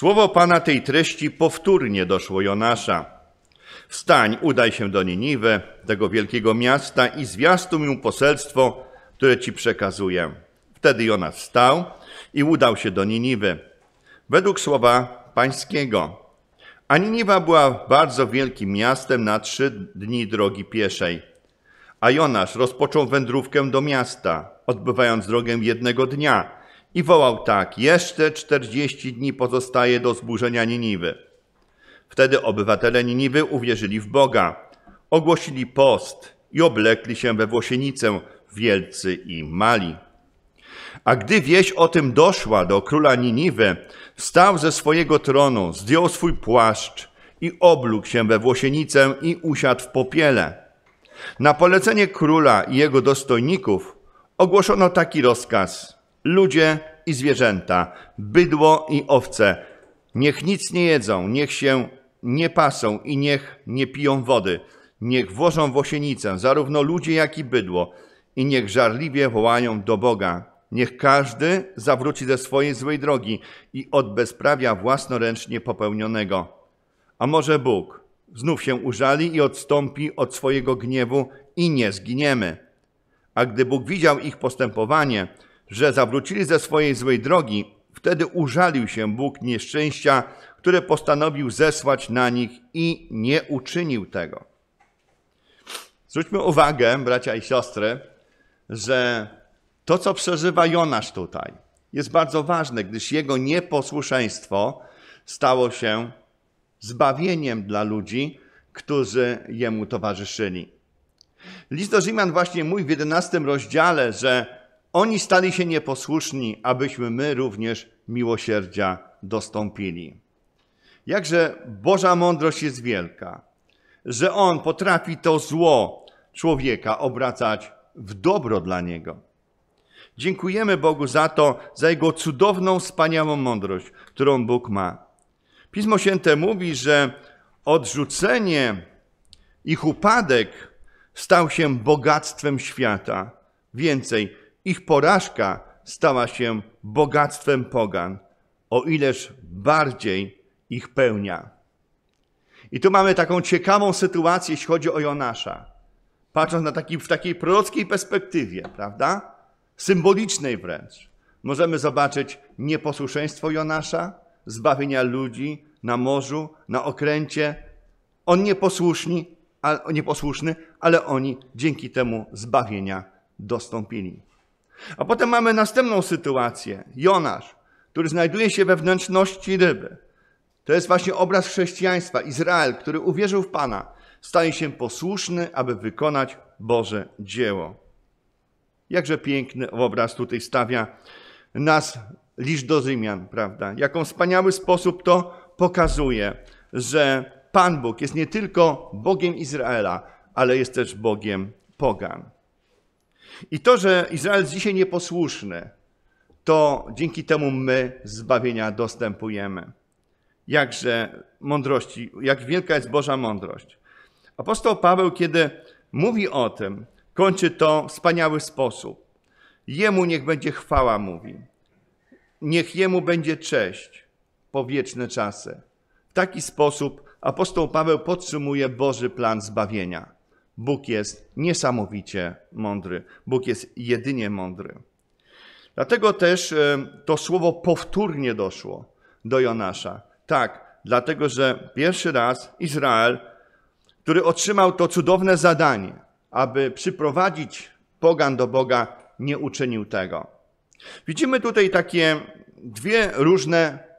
Słowo Pana tej treści powtórnie doszło Jonasza. Wstań, udaj się do Niniwy, tego wielkiego miasta i zwiastuj mu poselstwo, które ci przekazuję. Wtedy Jonas wstał i udał się do Niniwy. Według słowa pańskiego. A Niniwa była bardzo wielkim miastem na trzy dni drogi pieszej. A Jonasz rozpoczął wędrówkę do miasta, odbywając drogę jednego dnia – i wołał tak: Jeszcze 40 dni pozostaje do zburzenia Niniwy. Wtedy obywatele Niniwy uwierzyli w Boga, ogłosili post i oblekli się we włosienicę wielcy i mali. A gdy wieść o tym doszła do króla Niniwy, wstał ze swojego tronu, zdjął swój płaszcz i oblógł się we włosienicę i usiadł w popiele. Na polecenie króla i jego dostojników ogłoszono taki rozkaz – ludzie i zwierzęta, bydło i owce. Niech nic nie jedzą, niech się nie pasą i niech nie piją wody. Niech włożą włosienicę, zarówno ludzie, jak i bydło. I niech żarliwie wołają do Boga. Niech każdy zawróci ze swojej złej drogi i od bezprawia własnoręcznie popełnionego. A może Bóg znów się użali i odstąpi od swojego gniewu i nie zginiemy. A gdy Bóg widział ich postępowanie, że zawrócili ze swojej złej drogi, wtedy użalił się Bóg nieszczęścia, które postanowił zesłać na nich i nie uczynił tego. Zwróćmy uwagę, bracia i siostry, że to, co przeżywa Jonasz tutaj, jest bardzo ważne, gdyż jego nieposłuszeństwo stało się zbawieniem dla ludzi, którzy jemu towarzyszyli. List do Rzymian właśnie mówi w 11 rozdziale, że oni stali się nieposłuszni, abyśmy my również miłosierdzia dostąpili. Jakże Boża mądrość jest wielka, że On potrafi to zło człowieka obracać w dobro dla niego. Dziękujemy Bogu za to, za Jego cudowną, wspaniałą mądrość, którą Bóg ma. Pismo Święte mówi, że odrzucenie ich upadek stał się bogactwem świata. Więcej, ich porażka stała się bogactwem pogan, o ileż bardziej ich pełnia. I tu mamy taką ciekawą sytuację, jeśli chodzi o Jonasza. Patrząc na taki, w takiej prorockiej perspektywie, prawda? Symbolicznej wręcz. Możemy zobaczyć nieposłuszeństwo Jonasza, zbawienia ludzi na morzu, na okręcie. On nieposłuszny, ale oni dzięki temu zbawienia dostąpili. A potem mamy następną sytuację. Jonasz, który znajduje się we wnętrzności ryby. To jest właśnie obraz chrześcijaństwa. Izrael, który uwierzył w Pana, staje się posłuszny, aby wykonać Boże dzieło. Jakże piękny obraz tutaj stawia nas liść do Rzymian, prawda? Jaką wspaniały sposób to pokazuje, że Pan Bóg jest nie tylko Bogiem Izraela, ale jest też Bogiem Pogan. I to, że Izrael jest dzisiaj nieposłuszny, to dzięki temu my zbawienia dostępujemy. Jakże mądrości, jak wielka jest Boża mądrość. Apostoł Paweł, kiedy mówi o tym, kończy to w wspaniały sposób. Jemu niech będzie chwała, mówi. Niech jemu będzie cześć po wieczne czasy. W taki sposób apostoł Paweł podsumuje Boży plan zbawienia. Bóg jest niesamowicie mądry. Bóg jest jedynie mądry. Dlatego też e, to słowo powtórnie doszło do Jonasza. Tak, dlatego że pierwszy raz Izrael, który otrzymał to cudowne zadanie, aby przyprowadzić pogan do Boga, nie uczynił tego. Widzimy tutaj takie dwie różne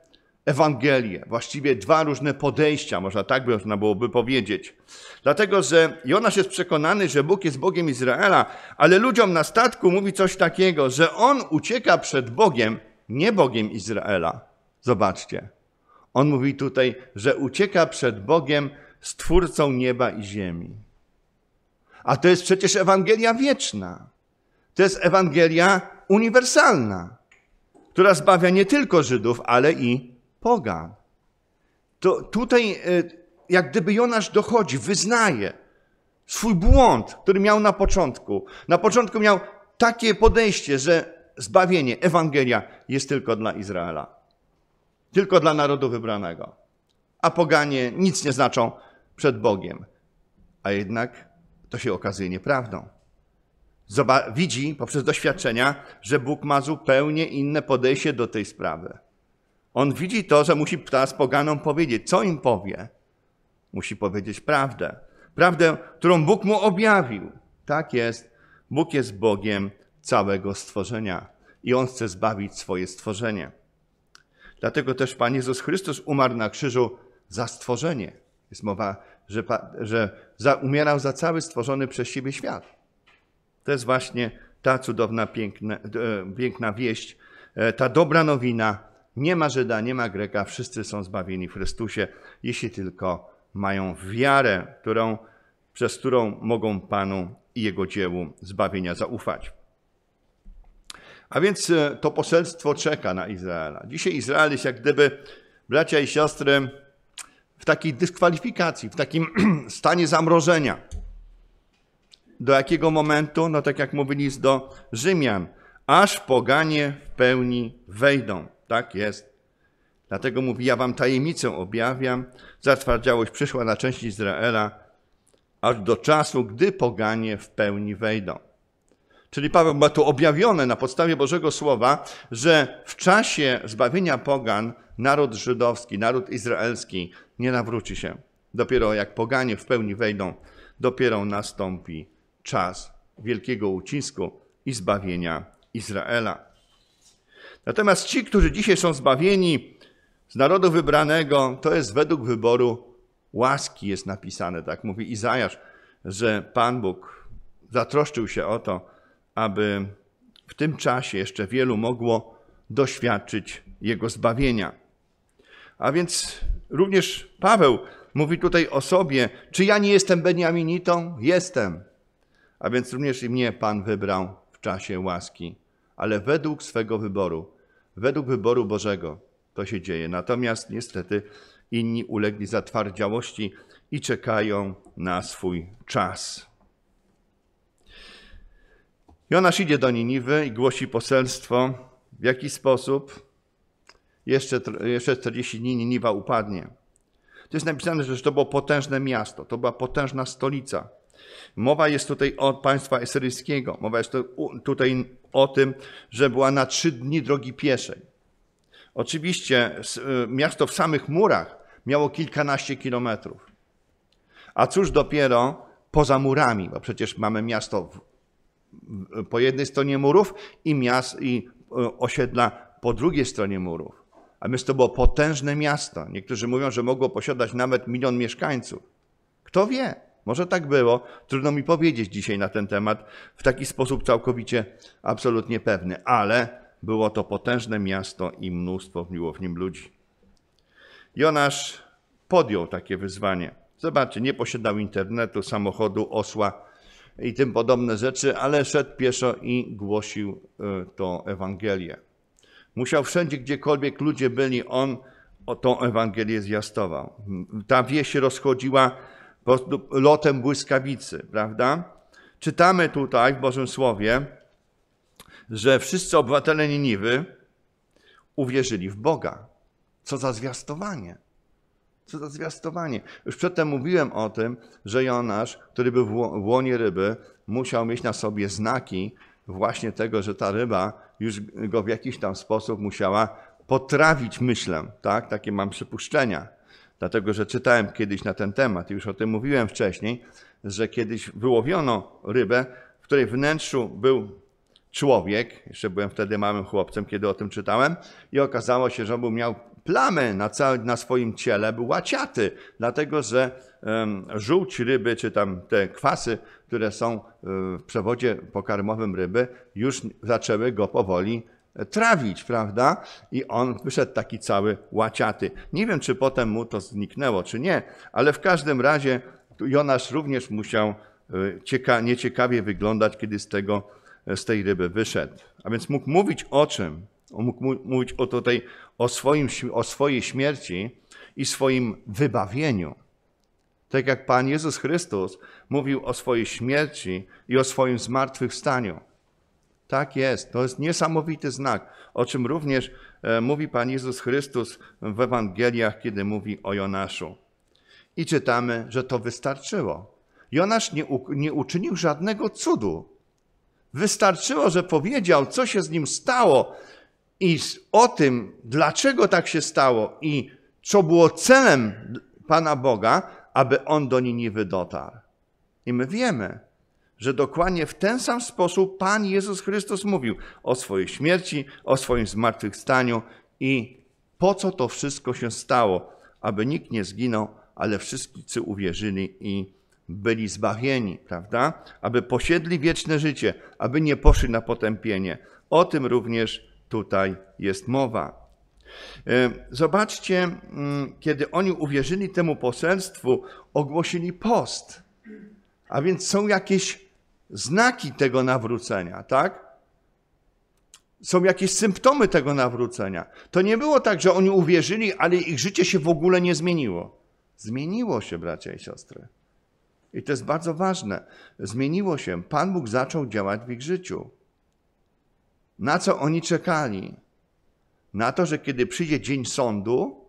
Ewangelię. Właściwie dwa różne podejścia, można tak by można byłoby powiedzieć. Dlatego, że Jonasz jest przekonany, że Bóg jest Bogiem Izraela, ale ludziom na statku mówi coś takiego, że on ucieka przed Bogiem, nie Bogiem Izraela. Zobaczcie. On mówi tutaj, że ucieka przed Bogiem, stwórcą nieba i ziemi. A to jest przecież Ewangelia wieczna. To jest Ewangelia uniwersalna, która zbawia nie tylko Żydów, ale i pogan. To tutaj e, jak gdyby Jonasz dochodzi, wyznaje swój błąd, który miał na początku. Na początku miał takie podejście, że zbawienie, Ewangelia jest tylko dla Izraela, tylko dla narodu wybranego, a poganie nic nie znaczą przed Bogiem. A jednak to się okazuje nieprawdą. widzi poprzez doświadczenia, że Bóg ma zupełnie inne podejście do tej sprawy. On widzi to, że musi teraz poganom powiedzieć. Co im powie? Musi powiedzieć prawdę. Prawdę, którą Bóg mu objawił. Tak jest. Bóg jest Bogiem całego stworzenia i On chce zbawić swoje stworzenie. Dlatego też Pan Jezus Chrystus umarł na krzyżu za stworzenie. Jest mowa, że, że za, umierał za cały stworzony przez siebie świat. To jest właśnie ta cudowna, piękna, e, piękna wieść, e, ta dobra nowina, nie ma Żyda, nie ma Greka, wszyscy są zbawieni w Chrystusie, jeśli tylko mają wiarę, którą, przez którą mogą Panu i Jego dziełu zbawienia zaufać. A więc e, to poselstwo czeka na Izraela. Dzisiaj Izrael jest jak gdyby, bracia i siostry, w takiej dyskwalifikacji, w takim stanie zamrożenia. Do jakiego momentu? No tak jak mówili do Rzymian, aż poganie w pełni wejdą. Tak jest. Dlatego mówi, ja wam tajemnicę objawiam. Zatwardziałość przyszła na część Izraela, aż do czasu, gdy poganie w pełni wejdą. Czyli Paweł ma tu objawione na podstawie Bożego Słowa, że w czasie zbawienia pogan naród żydowski, naród izraelski nie nawróci się. Dopiero jak poganie w pełni wejdą, dopiero nastąpi czas wielkiego ucisku i zbawienia Izraela. Natomiast ci, którzy dzisiaj są zbawieni z narodu wybranego, to jest według wyboru łaski jest napisane, tak mówi Izajasz, że Pan Bóg zatroszczył się o to, aby w tym czasie jeszcze wielu mogło doświadczyć Jego zbawienia. A więc również Paweł mówi tutaj o sobie, czy ja nie jestem Beniaminitą? Jestem. A więc również i mnie Pan wybrał w czasie łaski ale według swego wyboru, według wyboru Bożego to się dzieje. Natomiast niestety inni ulegli zatwardziałości i czekają na swój czas. Jonasz idzie do Niniwy i głosi poselstwo, w jaki sposób jeszcze, jeszcze 40 dni Niniwa upadnie. To jest napisane, że to było potężne miasto, to była potężna stolica. Mowa jest tutaj o państwa eseryjskiego. Mowa jest tutaj o tym, że była na trzy dni drogi pieszej. Oczywiście y, miasto w samych murach miało kilkanaście kilometrów. A cóż dopiero poza murami, bo przecież mamy miasto w, po jednej stronie murów i, miast, i y, osiedla po drugiej stronie murów. A więc to było potężne miasto. Niektórzy mówią, że mogło posiadać nawet milion mieszkańców. Kto wie? Może tak było, trudno mi powiedzieć dzisiaj na ten temat w taki sposób całkowicie absolutnie pewny, ale było to potężne miasto i mnóstwo miło w nim ludzi. Jonasz podjął takie wyzwanie. Zobaczcie, nie posiadał internetu, samochodu, osła i tym podobne rzeczy, ale szedł pieszo i głosił e, tą Ewangelię. Musiał wszędzie, gdziekolwiek ludzie byli, on o tą Ewangelię zjastował. Ta wieś się rozchodziła lotem błyskawicy, prawda? Czytamy tutaj w Bożym Słowie, że wszyscy obywatele Niniwy uwierzyli w Boga. Co za zwiastowanie! Co za zwiastowanie! Już przedtem mówiłem o tym, że Jonasz, który był w łonie ryby, musiał mieć na sobie znaki właśnie tego, że ta ryba już go w jakiś tam sposób musiała potrawić myślę, tak? Takie mam przypuszczenia dlatego że czytałem kiedyś na ten temat, już o tym mówiłem wcześniej, że kiedyś wyłowiono rybę, w której wnętrzu był człowiek, jeszcze byłem wtedy małym chłopcem, kiedy o tym czytałem, i okazało się, że był miał plamy na, całe, na swoim ciele, był łaciaty, dlatego że um, żółć ryby, czy tam te kwasy, które są e, w przewodzie pokarmowym ryby, już zaczęły go powoli trawić, prawda? I on wyszedł taki cały łaciaty. Nie wiem, czy potem mu to zniknęło, czy nie, ale w każdym razie Jonasz również musiał y, cieka- nieciekawie wyglądać, kiedy z, tego, y, z tej ryby wyszedł. A więc mógł mówić o czym? mógł mówić o, tutaj, o, swoim, o swojej śmierci i swoim wybawieniu. Tak jak Pan Jezus Chrystus mówił o swojej śmierci i o swoim zmartwychwstaniu. Tak jest, to jest niesamowity znak, o czym również e, mówi Pan Jezus Chrystus w Ewangeliach, kiedy mówi o Jonaszu. I czytamy, że to wystarczyło. Jonasz nie, nie uczynił żadnego cudu. Wystarczyło, że powiedział, co się z nim stało i o tym, dlaczego tak się stało i co było celem Pana Boga, aby on do Niniwy dotarł. I my wiemy, że dokładnie w ten sam sposób Pan Jezus Chrystus mówił o swojej śmierci, o swoim zmartwychwstaniu i po co to wszystko się stało, aby nikt nie zginął, ale wszyscy uwierzyli i byli zbawieni, prawda? Aby posiedli wieczne życie, aby nie poszli na potępienie. O tym również tutaj jest mowa. E, zobaczcie, mm, kiedy oni uwierzyli temu poselstwu, ogłosili post. A więc są jakieś znaki tego nawrócenia, tak? Są jakieś symptomy tego nawrócenia. To nie było tak, że oni uwierzyli, ale ich życie się w ogóle nie zmieniło. Zmieniło się, bracia i siostry. I to jest bardzo ważne. Zmieniło się. Pan Bóg zaczął działać w ich życiu. Na co oni czekali? Na to, że kiedy przyjdzie dzień sądu,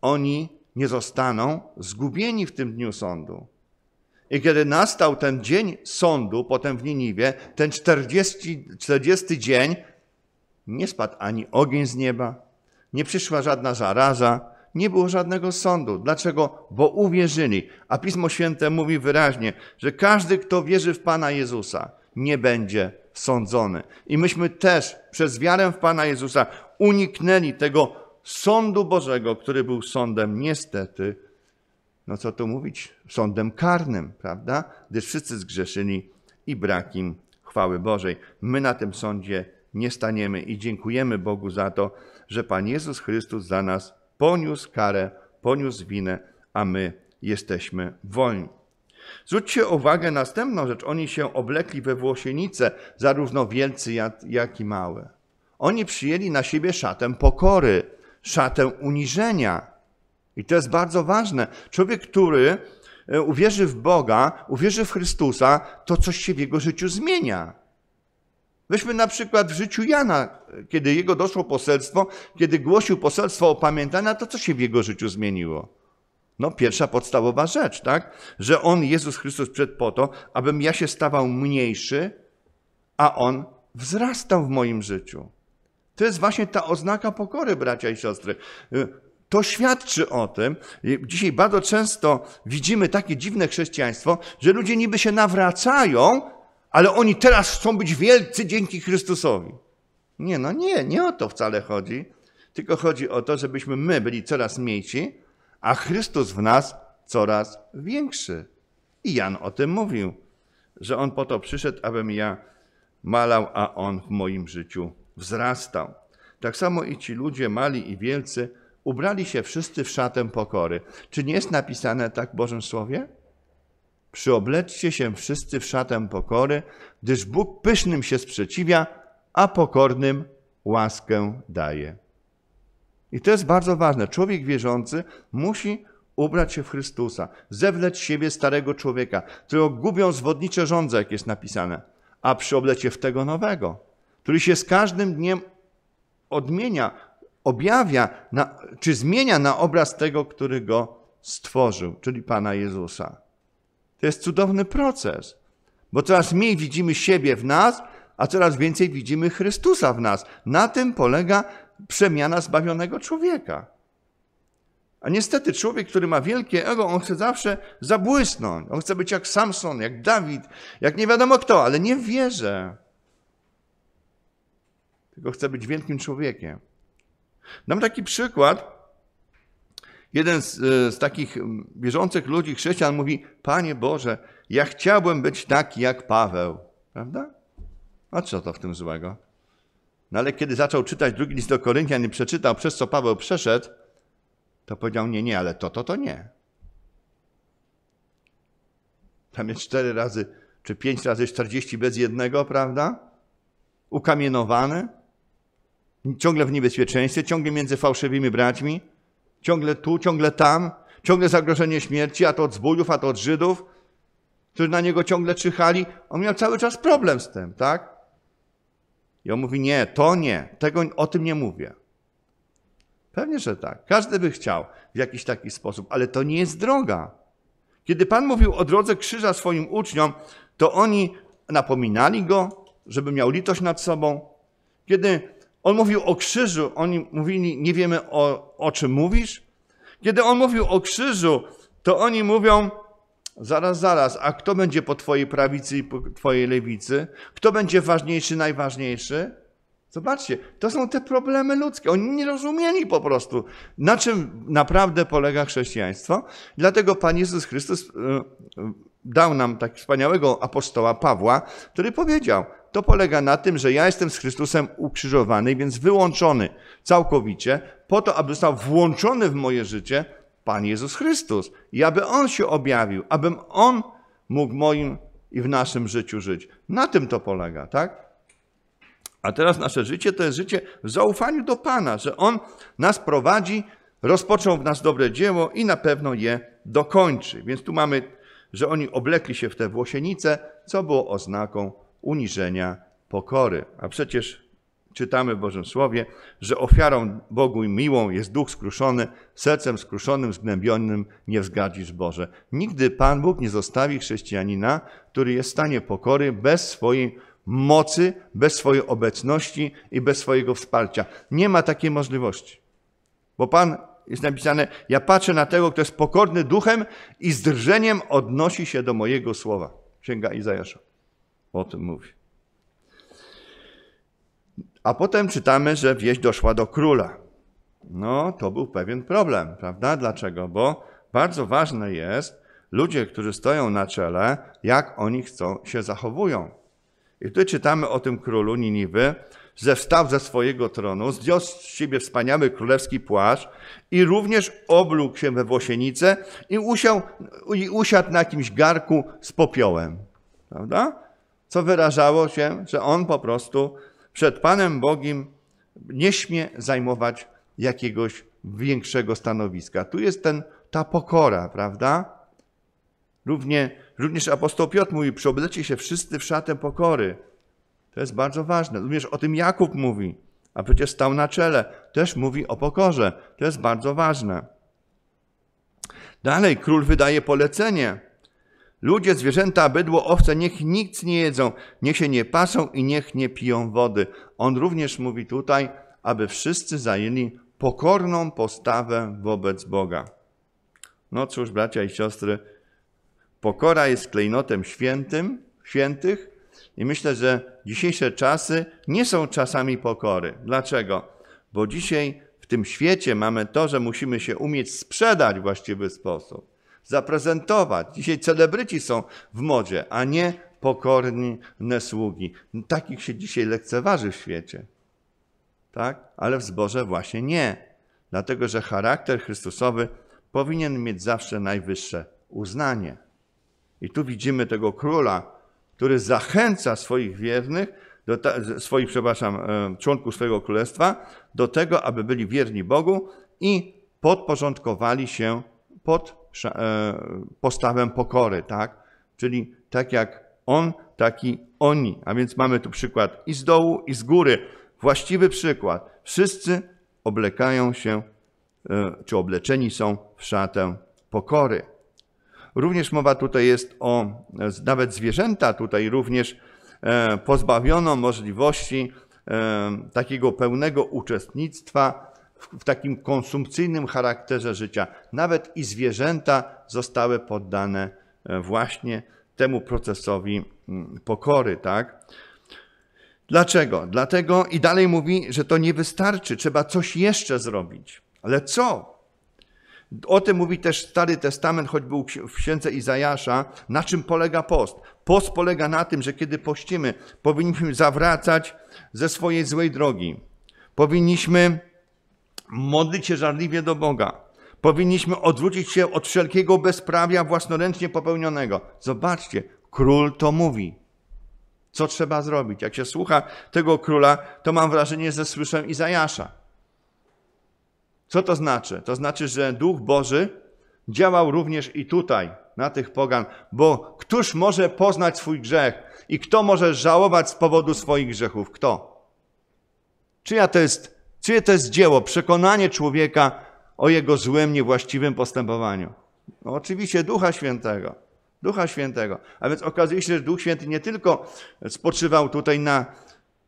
oni nie zostaną zgubieni w tym dniu sądu. I kiedy nastał ten dzień sądu, potem w Niniwie, ten 40, 40 dzień, nie spadł ani ogień z nieba, nie przyszła żadna zaraza, nie było żadnego sądu. Dlaczego? Bo uwierzyli. A Pismo Święte mówi wyraźnie, że każdy, kto wierzy w Pana Jezusa, nie będzie sądzony. I myśmy też przez wiarę w Pana Jezusa uniknęli tego sądu Bożego, który był sądem niestety no co tu mówić, sądem karnym, prawda? Gdyż wszyscy zgrzeszyli i brak im chwały Bożej. My na tym sądzie nie staniemy i dziękujemy Bogu za to, że Pan Jezus Chrystus za nas poniósł karę, poniósł winę, a my jesteśmy wolni. Zwróćcie uwagę na następną rzecz. Oni się oblekli we włosienice, zarówno wielcy, jak, jak i małe. Oni przyjęli na siebie szatę pokory, szatę uniżenia. I to jest bardzo ważne. Człowiek, który e, uwierzy w Boga, uwierzy w Chrystusa, to coś się w jego życiu zmienia. Weźmy na przykład w życiu Jana, kiedy jego doszło poselstwo, kiedy głosił poselstwo opamiętania, to co się w jego życiu zmieniło? No, pierwsza podstawowa rzecz, tak? Że on, Jezus Chrystus, przed po to, abym ja się stawał mniejszy, a on wzrastał w moim życiu. To jest właśnie ta oznaka pokory, bracia i siostry. Y, to świadczy o tym, dzisiaj bardzo często widzimy takie dziwne chrześcijaństwo, że ludzie niby się nawracają, ale oni teraz chcą być wielcy dzięki Chrystusowi. Nie, no nie, nie o to wcale chodzi, tylko chodzi o to, żebyśmy my byli coraz mniejsi, a Chrystus w nas coraz większy. I Jan o tym mówił, że on po to przyszedł, abym ja malał, a on w moim życiu wzrastał. Tak samo i ci ludzie mali i wielcy ubrali się wszyscy w szatę pokory. Czy nie jest napisane tak w Bożym Słowie? Przyobleczcie się wszyscy w szatę pokory, gdyż Bóg pysznym się sprzeciwia, a pokornym łaskę daje. I to jest bardzo ważne. Człowiek wierzący musi ubrać się w Chrystusa, zewleć siebie starego człowieka, którego gubią zwodnicze żądze, jak jest napisane, a przyoblecie w tego nowego, który się z każdym dniem odmienia, objawia, na, czy zmienia na obraz tego, który go stworzył, czyli Pana Jezusa. To jest cudowny proces, bo coraz mniej widzimy siebie w nas, a coraz więcej widzimy Chrystusa w nas. Na tym polega przemiana zbawionego człowieka. A niestety człowiek, który ma wielkie ego, on chce zawsze zabłysnąć. On chce być jak Samson, jak Dawid, jak nie wiadomo kto, ale nie wierzę. Tylko chce być wielkim człowiekiem. Dam taki przykład. Jeden z, e, z takich wierzących ludzi, chrześcijan, mówi: Panie Boże, ja chciałbym być taki jak Paweł. Prawda? A co to w tym złego? No ale kiedy zaczął czytać drugi list do Koryntian i przeczytał, przez co Paweł przeszedł, to powiedział: Nie, nie, ale to, to, to nie. Tam jest cztery razy, czy pięć razy czterdzieści bez jednego, prawda? Ukamienowany ciągle w niebezpieczeństwie, ciągle między fałszywymi braćmi, ciągle tu, ciągle tam, ciągle zagrożenie śmierci, a to od zbójów, a to od Żydów, którzy na niego ciągle czyhali. On miał cały czas problem z tym, tak? I on mówi, nie, to nie, tego, o tym nie mówię. Pewnie, że tak. Każdy by chciał w jakiś taki sposób, ale to nie jest droga. Kiedy Pan mówił o drodze krzyża swoim uczniom, to oni napominali go, żeby miał litość nad sobą. Kiedy on mówił o krzyżu, oni mówili, nie wiemy o, o czym mówisz. Kiedy on mówił o krzyżu, to oni mówią, zaraz, zaraz, a kto będzie po twojej prawicy i po twojej lewicy? Kto będzie ważniejszy, najważniejszy? Zobaczcie, to są te problemy ludzkie. Oni nie rozumieli po prostu, na czym naprawdę polega chrześcijaństwo. Dlatego Pan Jezus Chrystus y, y, dał nam tak wspaniałego apostoła Pawła, który powiedział, to polega na tym, że ja jestem z Chrystusem ukrzyżowany, więc wyłączony całkowicie, po to, aby został włączony w moje życie Pan Jezus Chrystus i aby On się objawił, abym On mógł moim i w naszym życiu żyć. Na tym to polega, tak? A teraz nasze życie to jest życie w zaufaniu do Pana, że On nas prowadzi, rozpoczął w nas dobre dzieło i na pewno je dokończy. Więc tu mamy że oni oblekli się w te włosienice, co było oznaką uniżenia pokory. A przecież czytamy w Bożym Słowie, że ofiarą Bogu i miłą jest duch skruszony, sercem skruszonym, zgnębionym nie wzgadzisz Boże. Nigdy Pan Bóg nie zostawi chrześcijanina, który jest w stanie pokory bez swojej mocy, bez swojej obecności i bez swojego wsparcia. Nie ma takiej możliwości. Bo Pan jest napisane: Ja patrzę na tego, kto jest pokorny duchem i z drżeniem odnosi się do mojego słowa. Księga Izajasza o tym mówi. A potem czytamy, że wieść doszła do króla. No, to był pewien problem, prawda? Dlaczego? Bo bardzo ważne jest, ludzie, którzy stoją na czele, jak oni chcą, się zachowują. I tutaj czytamy o tym królu Niniwy, zewstał ze swojego tronu, zdjął z siebie wspaniały królewski płaszcz i również oblógł się we włosienicę i, usiał, i usiadł na jakimś garku z popiołem. Prawda? Co wyrażało się, że on po prostu przed Panem Bogiem nie śmie zajmować jakiegoś większego stanowiska. Tu jest ten, ta pokora, prawda? Równie, również apostoł Piotr mówi, przyoblecie się wszyscy w szatę pokory to jest bardzo ważne. Również o tym Jakub mówi, a przecież stał na czele. Też mówi o pokorze. To jest bardzo ważne. Dalej król wydaje polecenie. Ludzie, zwierzęta, bydło, owce, niech nic nie jedzą, niech się nie pasą i niech nie piją wody. On również mówi tutaj, aby wszyscy zajęli pokorną postawę wobec Boga. No cóż, bracia i siostry, pokora jest klejnotem świętym, świętych, i myślę, że dzisiejsze czasy nie są czasami pokory. Dlaczego? Bo dzisiaj w tym świecie mamy to, że musimy się umieć sprzedać w właściwy sposób, zaprezentować. Dzisiaj celebryci są w modzie, a nie pokorne sługi. Takich się dzisiaj lekceważy w świecie. Tak? Ale w zboże właśnie nie. Dlatego, że charakter Chrystusowy powinien mieć zawsze najwyższe uznanie. I tu widzimy tego króla, który zachęca swoich wiernych, ta, swoich, przepraszam, e, członków swojego królestwa do tego, aby byli wierni Bogu i podporządkowali się pod e, postawę pokory, tak? Czyli tak jak on, taki oni. A więc mamy tu przykład i z dołu, i z góry. Właściwy przykład. Wszyscy oblekają się, e, czy obleczeni są w szatę pokory. Również mowa tutaj jest o nawet zwierzęta, tutaj również e, pozbawiono możliwości e, takiego pełnego uczestnictwa w takim konsumpcyjnym charakterze życia. Nawet i zwierzęta zostały poddane e, właśnie temu procesowi mm, pokory, tak? Dlaczego? Dlatego i dalej mówi, że to nie wystarczy, trzeba coś jeszcze zrobić. Ale co? O tym mówi też Stary Testament, choć był w księdze Izajasza. Na czym polega post? Post polega na tym, że kiedy pościmy, powinniśmy zawracać ze swojej złej drogi. Powinniśmy modlić się żarliwie do Boga. Powinniśmy odwrócić się od wszelkiego bezprawia własnoręcznie popełnionego. Zobaczcie, król to mówi. Co trzeba zrobić? Jak się słucha tego króla, to mam wrażenie, że słyszę Izajasza. Co to znaczy? To znaczy, że Duch Boży działał również i tutaj, na tych pogan, bo któż może poznać swój grzech i kto może żałować z powodu swoich grzechów? Kto? Czyja to jest, czyje to jest dzieło, przekonanie człowieka o jego złym, niewłaściwym postępowaniu? No, oczywiście Ducha Świętego. Ducha Świętego. A więc okazuje się, że Duch Święty nie tylko spoczywał tutaj na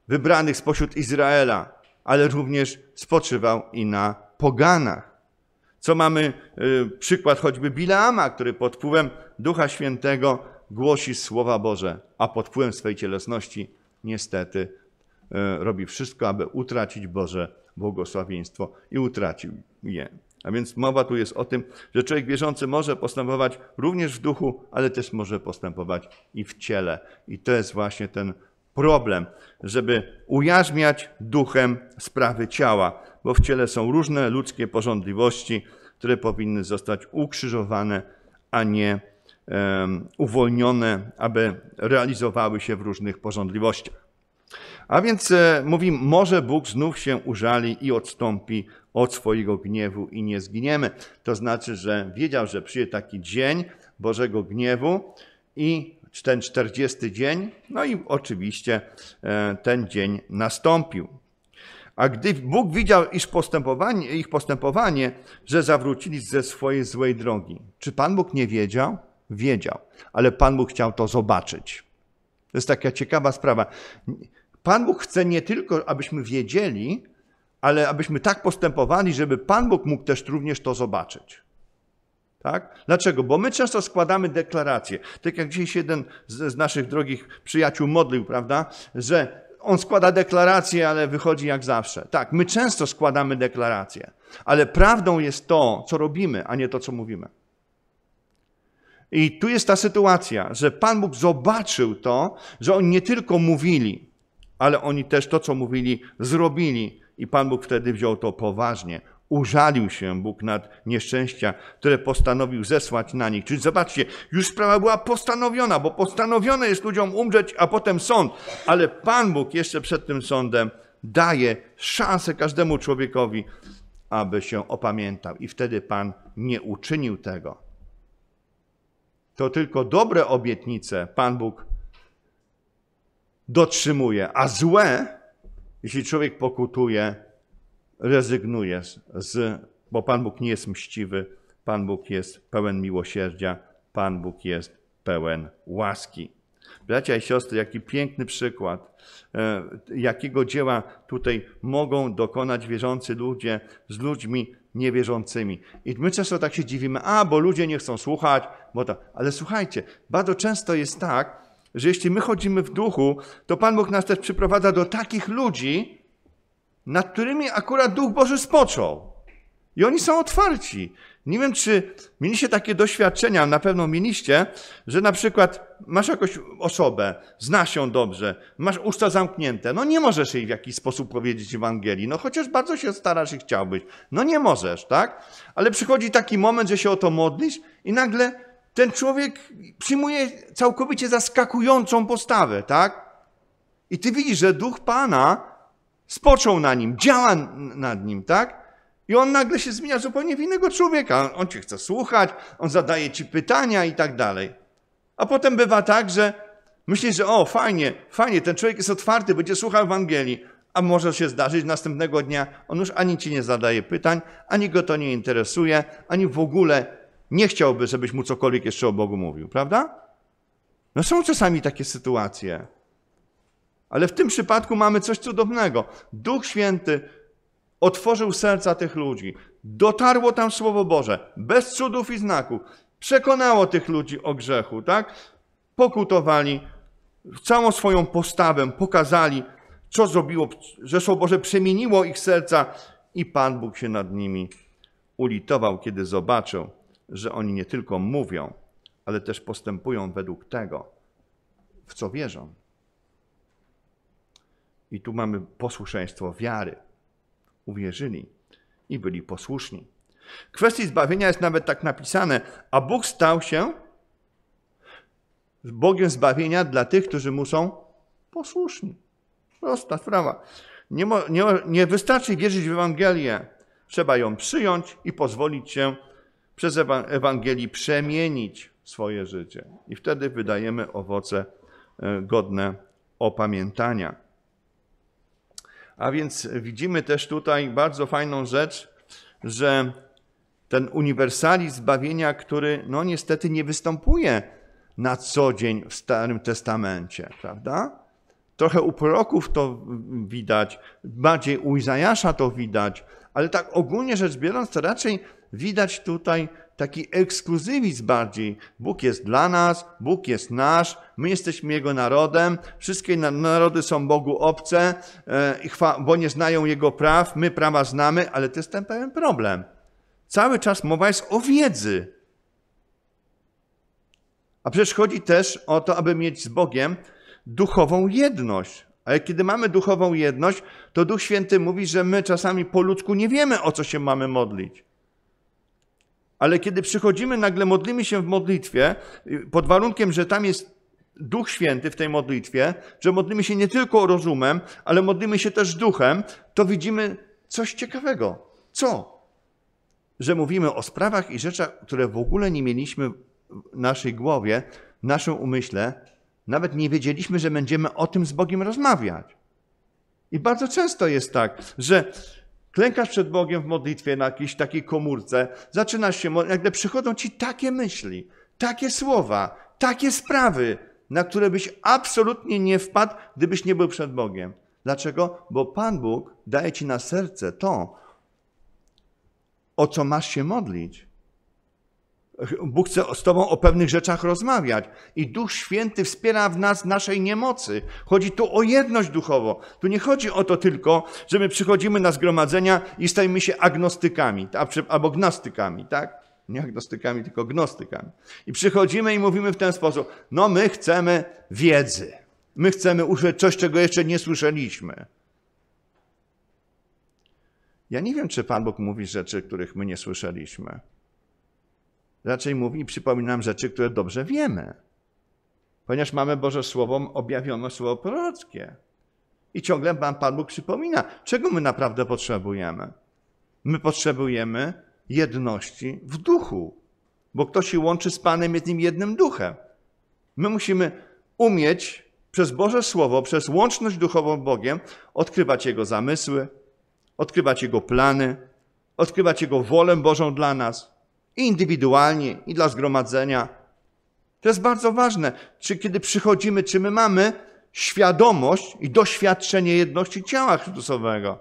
wybranych spośród Izraela, ale również spoczywał i na poganach. Co mamy y, przykład choćby Bileama, który pod wpływem Ducha Świętego głosi słowa Boże, a pod wpływem swej cielesności niestety y, robi wszystko, aby utracić Boże błogosławieństwo i utracił je. A więc mowa tu jest o tym, że człowiek wierzący może postępować również w duchu, ale też może postępować i w ciele. I to jest właśnie ten problem, żeby ujarzmiać duchem sprawy ciała bo w ciele są różne ludzkie porządliwości, które powinny zostać ukrzyżowane, a nie um, uwolnione, aby realizowały się w różnych porządliwościach. A więc e, mówi, może Bóg znów się użali i odstąpi od swojego gniewu i nie zginiemy. To znaczy, że wiedział, że przyjdzie taki dzień Bożego gniewu i ten 40 dzień, no i oczywiście e, ten dzień nastąpił. A gdy Bóg widział iż postępowanie, ich postępowanie, że zawrócili ze swojej złej drogi. Czy Pan Bóg nie wiedział? Wiedział, ale Pan Bóg chciał to zobaczyć. To jest taka ciekawa sprawa. Pan Bóg chce nie tylko, abyśmy wiedzieli, ale abyśmy tak postępowali, żeby Pan Bóg mógł też również to zobaczyć. Tak? Dlaczego? Bo my często składamy deklaracje. Tak jak dzisiaj jeden z, naszych drogich przyjaciół modlił, prawda, że on składa deklarację, ale wychodzi jak zawsze. Tak, my często składamy deklaracje, ale prawdą jest to, co robimy, a nie to, co mówimy. I tu jest ta sytuacja, że Pan Bóg zobaczył to, że oni nie tylko mówili, ale oni też to, co mówili, zrobili. I Pan Bóg wtedy wziął to poważnie. Użalił się Bóg nad nieszczęścia, które postanowił zesłać na nich. Czyli zobaczcie, już sprawa była postanowiona, bo postanowione jest ludziom umrzeć, a potem sąd. Ale Pan Bóg jeszcze przed tym sądem daje szansę każdemu człowiekowi, aby się opamiętał. I wtedy Pan nie uczynił tego. To tylko dobre obietnice Pan Bóg dotrzymuje, a złe, jeśli człowiek pokutuje, rezygnujesz z, bo Pan Bóg nie jest mściwy, Pan Bóg jest pełen miłosierdzia, Pan Bóg jest pełen łaski. Bracia i siostry, jaki piękny przykład, e, jakiego dzieła tutaj mogą dokonać wierzący ludzie z ludźmi niewierzącymi. I my często tak się dziwimy, a bo ludzie nie chcą słuchać, bo to. Ale słuchajcie, bardzo często jest tak, że jeśli my chodzimy w duchu, to Pan Bóg nas też przyprowadza do takich ludzi, nad którymi akurat Duch Boży spoczął. I oni są otwarci. Nie wiem, czy mieliście takie doświadczenia, na pewno mieliście, że na przykład masz jakąś osobę, znasz ją dobrze, masz usta zamknięte, no nie możesz jej w jakiś sposób powiedzieć Ewangelii, no chociaż bardzo się starasz i chciałbyś, no nie możesz, tak? Ale przychodzi taki moment, że się o to modlisz i nagle ten człowiek przyjmuje całkowicie zaskakującą postawę, tak? I ty widzisz, że duch Pana spoczął na nim, działa nad nim, tak? I on nagle się zmienia zupełnie w innego człowieka. On, cię chce słuchać, on zadaje ci pytania i tak dalej. A potem bywa tak, że myślisz, że o, fajnie, fajnie, ten człowiek jest otwarty, będzie słuchał Ewangelii, a może się zdarzyć następnego dnia, on już ani ci nie zadaje pytań, ani go to nie interesuje, ani w ogóle nie chciałby, żebyś mu cokolwiek jeszcze o Bogu mówił, prawda? No są czasami takie sytuacje. Ale w tym przypadku mamy coś cudownego. Duch Święty otworzył serca tych ludzi. Dotarło tam Słowo Boże bez cudów i znaków. Przekonało tych ludzi o grzechu, tak? Pokutowali, całą swoją postawę pokazali, co zrobiło, że Słowo Boże przemieniło ich serca i Pan Bóg się nad nimi ulitował, kiedy zobaczył, że oni nie tylko mówią, ale też postępują według tego, w co wierzą. I tu mamy posłuszeństwo wiary. Uwierzyli i byli posłuszni. W kwestii zbawienia jest nawet tak napisane, a Bóg stał się Bogiem zbawienia dla tych, którzy mu są posłuszni. Prosta sprawa. Nie, nie, nie wystarczy wierzyć w Ewangelię. Trzeba ją przyjąć i pozwolić się przez Ewangelii przemienić swoje życie. I wtedy wydajemy owoce e, godne opamiętania. A więc widzimy też tutaj bardzo fajną rzecz, że ten uniwersalizm zbawienia, który no niestety nie występuje na co dzień w Starym Testamencie, prawda? Trochę u proroków to widać, bardziej u Izajasza to widać, ale tak ogólnie rzecz biorąc, to raczej widać tutaj taki ekskluzywizm bardziej. Bóg jest dla nas, Bóg jest nasz, my jesteśmy Jego narodem, wszystkie narody są Bogu obce, e, bo nie znają Jego praw, my prawa znamy, ale to jest ten pewien problem. Cały czas mowa jest o wiedzy. A przecież chodzi też o to, aby mieć z Bogiem duchową jedność. A kiedy mamy duchową jedność, to Duch Święty mówi, że my czasami po ludzku nie wiemy, o co się mamy modlić ale kiedy przychodzimy, nagle modlimy się w modlitwie, y, pod warunkiem, że tam jest Duch Święty w tej modlitwie, że modlimy się nie tylko rozumem, ale modlimy się też duchem, to widzimy coś ciekawego. Co? Że mówimy o sprawach i rzeczach, które w ogóle nie mieliśmy w naszej głowie, w naszym umyśle, nawet nie wiedzieliśmy, że będziemy o tym z Bogiem rozmawiać. I bardzo często jest tak, że klękasz przed Bogiem w modlitwie na jakiejś takiej komórce, zaczynasz się modlić, nagle przychodzą ci takie myśli, takie słowa, takie sprawy, na które byś absolutnie nie wpadł, gdybyś nie był przed Bogiem. Dlaczego? Bo Pan Bóg daje ci na serce to, o co masz się modlić. Bóg chce z Tobą o pewnych rzeczach rozmawiać. I Duch Święty wspiera w nas naszej niemocy. Chodzi tu o jedność duchową. Tu nie chodzi o to tylko, że my przychodzimy na zgromadzenia i stajemy się agnostykami, albo gnostykami, tak? Nie agnostykami, tylko gnostykami. I przychodzimy i mówimy w ten sposób, no my chcemy wiedzy. My chcemy usłyszeć coś, czego jeszcze nie słyszeliśmy. Ja nie wiem, czy Pan Bóg mówi rzeczy, których my nie słyszeliśmy raczej mówi i przypomina nam rzeczy, które dobrze wiemy. Ponieważ mamy Boże Słowo objawione, Słowo prorockie. I ciągle nam Pan Bóg przypomina, czego my naprawdę potrzebujemy. My potrzebujemy jedności w duchu, bo kto się łączy z Panem, jest nim jednym duchem. My musimy umieć przez Boże Słowo, przez łączność duchową Bogiem, odkrywać Jego zamysły, odkrywać Jego plany, odkrywać Jego wolę Bożą dla nas i indywidualnie, i dla zgromadzenia. To jest bardzo ważne, czy kiedy przychodzimy, czy my mamy świadomość i doświadczenie jedności ciała Chrystusowego.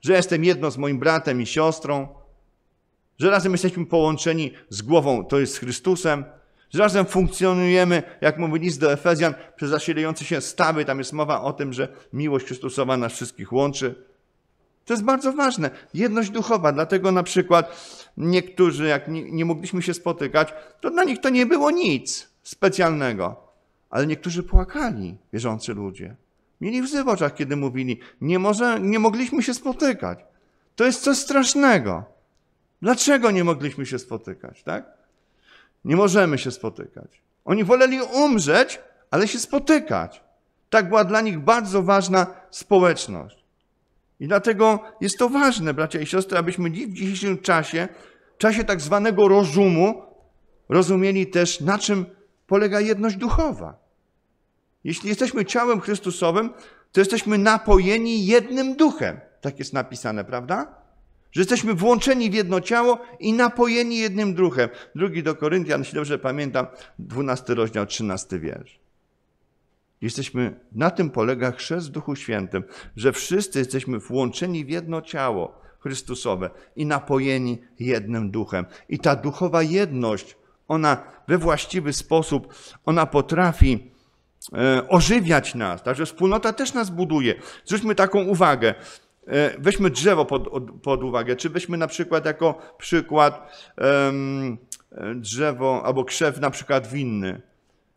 Że jestem jedno z moim bratem i siostrą, że razem jesteśmy połączeni z głową, to jest z Chrystusem, że razem funkcjonujemy, jak mówi list do Efezjan, przez zasilające się stawy, tam jest mowa o tym, że miłość Chrystusowa nas wszystkich łączy. To jest bardzo ważne. Jedność duchowa, dlatego na przykład niektórzy, jak nie, nie mogliśmy się spotykać, to dla nich to nie było nic specjalnego. Ale niektórzy płakali, wierzący ludzie. Mieli łzy w oczach, kiedy mówili, nie, może, nie mogliśmy się spotykać. To jest coś strasznego. Dlaczego nie mogliśmy się spotykać, tak? Nie możemy się spotykać. Oni woleli umrzeć, ale się spotykać. Tak była dla nich bardzo ważna społeczność. I dlatego jest to ważne, bracia i siostry, abyśmy w dzisiejszym czasie czasie tak zwanego rozumu rozumieli też, na czym polega jedność duchowa. Jeśli jesteśmy ciałem Chrystusowym, to jesteśmy napojeni jednym duchem. Tak jest napisane, prawda? Że jesteśmy włączeni w jedno ciało i napojeni jednym duchem. Drugi do Koryntian, jeśli dobrze pamiętam, 12 rozdział, 13 wiersz. Jesteśmy, na tym polega chrzest w Duchu Świętym, że wszyscy jesteśmy włączeni w jedno ciało. Chrystusowe i napojeni jednym duchem. I ta duchowa jedność, ona we właściwy sposób, ona potrafi e, ożywiać nas. Także wspólnota też nas buduje. Zwróćmy taką uwagę. E, weźmy drzewo pod, pod uwagę, czy weźmy na przykład jako przykład e, drzewo albo krzew na przykład winny.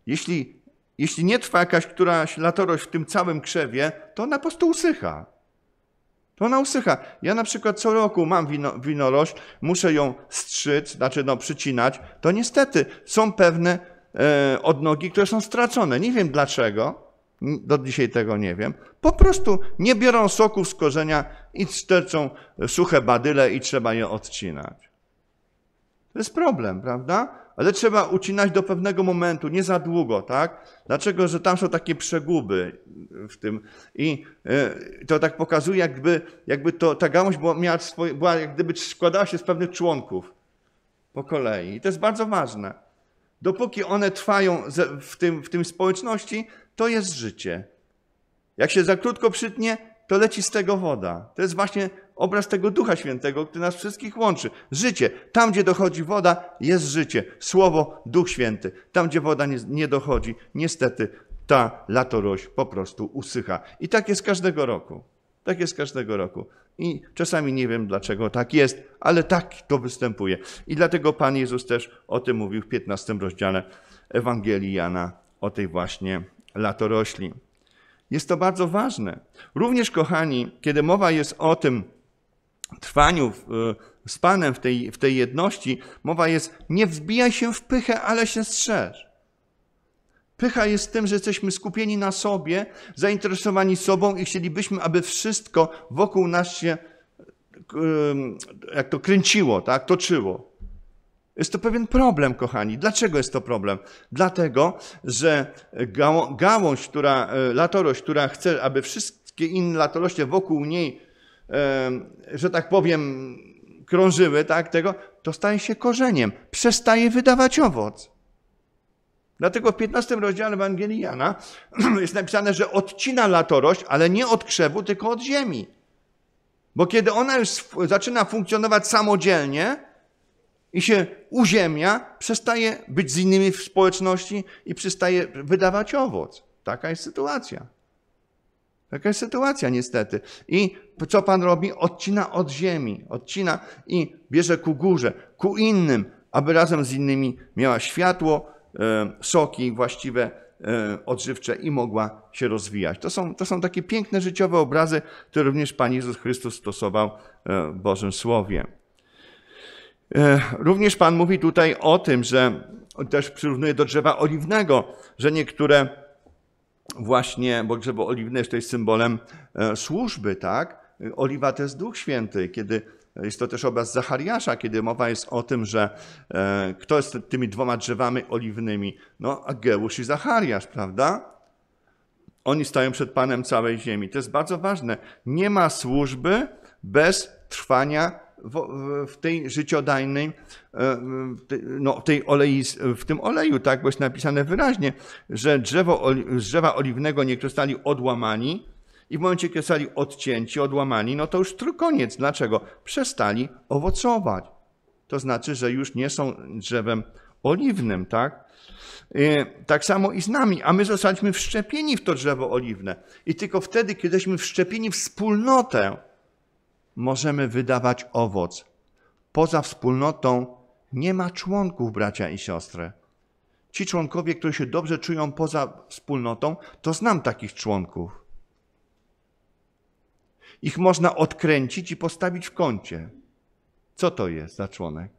Jeśli, jeśli nie trwa jakaś któraś latorość w tym całym krzewie, to ona po prostu usycha. To ona usycha. Ja na przykład co roku mam wino, winorośl, muszę ją strzyc, znaczy no, przycinać. To niestety są pewne e, odnogi, które są stracone. Nie wiem dlaczego, do dzisiaj tego nie wiem. Po prostu nie biorą soków z korzenia i sterczą e, suche badyle i trzeba je odcinać. To jest problem, prawda? Ale trzeba ucinać do pewnego momentu, nie za długo, tak? Dlaczego, że tam są takie przeguby w tym. I y, to tak pokazuje, jakby, jakby to, ta gałąź była, miała swoje, była, jak gdyby składała się z pewnych członków po kolei. I to jest bardzo ważne. Dopóki one trwają w tym, w tym społeczności, to jest życie. Jak się za krótko przytnie, to leci z tego woda. To jest właśnie obraz tego Ducha Świętego, który nas wszystkich łączy. Życie. Tam, gdzie dochodzi woda, jest życie. Słowo, Duch Święty. Tam, gdzie woda nie, nie dochodzi, niestety ta latorość po prostu usycha. I tak jest każdego roku. Tak jest każdego roku. I czasami nie wiem dlaczego tak jest, ale tak to występuje. I dlatego Pan Jezus też o tym mówił w 15 rozdziale Ewangelii Jana, o tej właśnie latorośli. Jest to bardzo ważne. Również, kochani, kiedy mowa jest o tym, trwaniu w, e, z Panem w tej, w tej jedności, mowa jest: nie wbijaj się w pychę, ale się strzeż. Pycha jest tym, że jesteśmy skupieni na sobie, zainteresowani sobą i chcielibyśmy, aby wszystko wokół nas się e, jak to kręciło, tak, toczyło. Jest to pewien problem, kochani. Dlaczego jest to problem? Dlatego, że gałąź, która, e, latorość, która chce, aby wszystkie inne latoroście wokół niej że tak powiem, krążyły, tak, tego, to staje się korzeniem, przestaje wydawać owoc. Dlatego w 15 rozdziale Ewangelii Jana jest napisane, że odcina latorość, ale nie od krzewu, tylko od ziemi. Bo kiedy ona już zaczyna funkcjonować samodzielnie i się uziemia, przestaje być z innymi w społeczności i przestaje wydawać owoc. Taka jest sytuacja. Taka jest sytuacja niestety. I co Pan robi? Odcina od ziemi, odcina i bierze ku górze, ku innym, aby razem z innymi miała światło, e, soki właściwe, e, odżywcze i mogła się rozwijać. To są, to są takie piękne życiowe obrazy, które również Pan Jezus Chrystus stosował e, w Bożym Słowie. Również Pan mówi tutaj o tym, że też przyrównuje do drzewa oliwnego, że niektóre właśnie, bo drzewo oliwne jest tutaj symbolem e, służby, tak? Oliwa to jest Duch Święty, kiedy e, jest to też obraz Zachariasza, kiedy mowa jest o tym, że e, kto jest tymi dwoma drzewami oliwnymi? No, Ageusz i Zachariasz, prawda? Oni stają przed Panem całej ziemi. To jest bardzo ważne. Nie ma służby bez trwania w, w, tej życiodajnej, e, no, tej olei, w tym oleju, tak, bo jest napisane wyraźnie, że drzewo, z drzewa oliwnego nie zostali odłamani i w momencie, kiedy zostali odcięci, odłamani, no to już koniec. Dlaczego? Przestali owocować. To znaczy, że już nie są drzewem oliwnym, tak? E, tak samo i z nami, a my zostaliśmy wszczepieni w to drzewo oliwne. I tylko wtedy, kiedyśmy wszczepieni w wspólnotę, możemy wydawać owoc. Poza wspólnotą nie ma członków, bracia i siostry. Ci członkowie, którzy się dobrze czują poza wspólnotą, to znam takich członków. Ich można odkręcić i postawić w kącie. Co to jest za członek?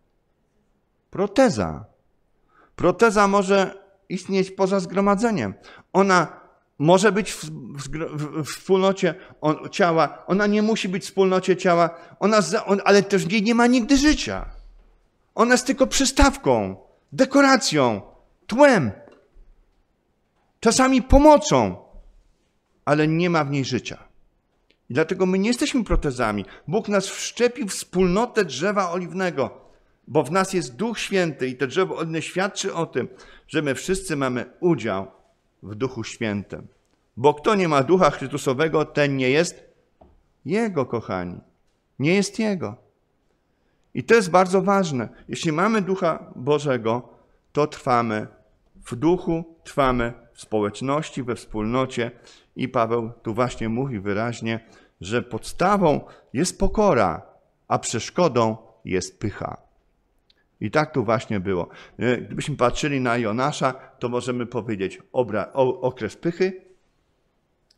Proteza. Proteza może istnieć poza zgromadzeniem. Ona może być w, w, w wspólnocie on, ciała, ona nie musi być w wspólnocie ciała, ona za, on, ale też nie, nie ma nigdy życia. Ona jest tylko przystawką, dekoracją, tłem, czasami pomocą, ale nie ma w niej życia. I dlatego my nie jesteśmy protezami. Bóg nas wszczepił w wspólnotę drzewa oliwnego, bo w nas jest Duch Święty i to drzewo oliwne świadczy o tym, że my wszyscy mamy udział w Duchu Świętym. Bo kto nie ma Ducha Chrystusowego, ten nie jest Jego, kochani. Nie jest Jego. I to jest bardzo ważne. Jeśli mamy Ducha Bożego, to trwamy w duchu, trwamy w społeczności, we wspólnocie. I Paweł tu właśnie mówi wyraźnie, że podstawą jest pokora, a przeszkodą jest pycha. I tak tu właśnie było. Gdybyśmy patrzyli na Jonasza, to możemy powiedzieć obra, o, okres pychy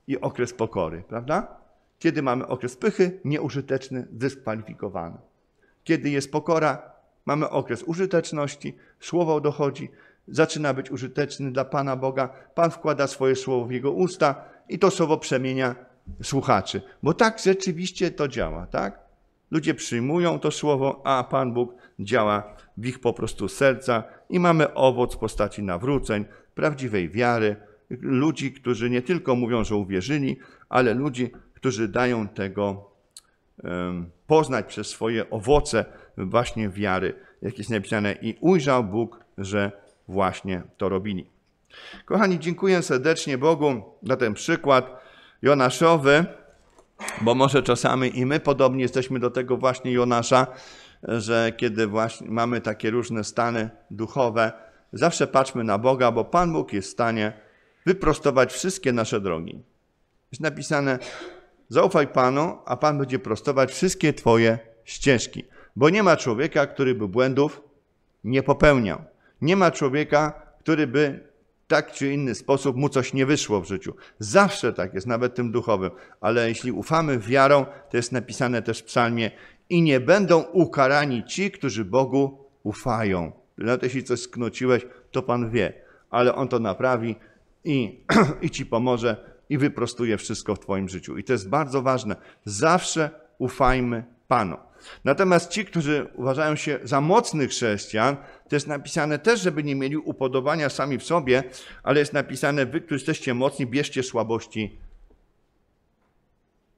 i okres pokory, prawda? Kiedy mamy okres pychy, nieużyteczny, dyskwalifikowany. Kiedy jest pokora, mamy okres użyteczności, słowo dochodzi, zaczyna być użyteczny dla Pana Boga, Pan wkłada swoje słowo w jego usta i to słowo przemienia słuchaczy. Bo tak rzeczywiście to działa, tak? Ludzie przyjmują to słowo, a Pan Bóg działa w ich po prostu serca i mamy owoc w postaci nawróceń, prawdziwej wiary, ludzi, którzy nie tylko mówią, że uwierzyli, ale ludzi, którzy dają tego poznać przez swoje owoce właśnie wiary, jak jest napisane, i ujrzał Bóg, że właśnie to robili. Kochani, dziękuję serdecznie Bogu za ten przykład Jonaszowy. Bo może czasami i my podobnie jesteśmy do tego właśnie Jonasza, że kiedy właśnie mamy takie różne stany duchowe, zawsze patrzmy na Boga, bo Pan Bóg jest w stanie wyprostować wszystkie nasze drogi. Jest napisane: Zaufaj Panu, a Pan będzie prostować wszystkie Twoje ścieżki. Bo nie ma człowieka, który by błędów nie popełniał. Nie ma człowieka, który by tak czy inny sposób mu coś nie wyszło w życiu. Zawsze tak jest, nawet tym duchowym. Ale jeśli ufamy wiarą, to jest napisane też w psalmie i nie będą ukarani ci, którzy Bogu ufają. Nawet jeśli coś sknuciłeś, to Pan wie, ale On to naprawi i, i ci pomoże i wyprostuje wszystko w Twoim życiu. I to jest bardzo ważne. Zawsze ufajmy Panu. Natomiast ci, którzy uważają się za mocnych chrześcijan, to jest napisane też, żeby nie mieli upodobania sami w sobie, ale jest napisane, wy, którzy jesteście mocni, bierzcie słabości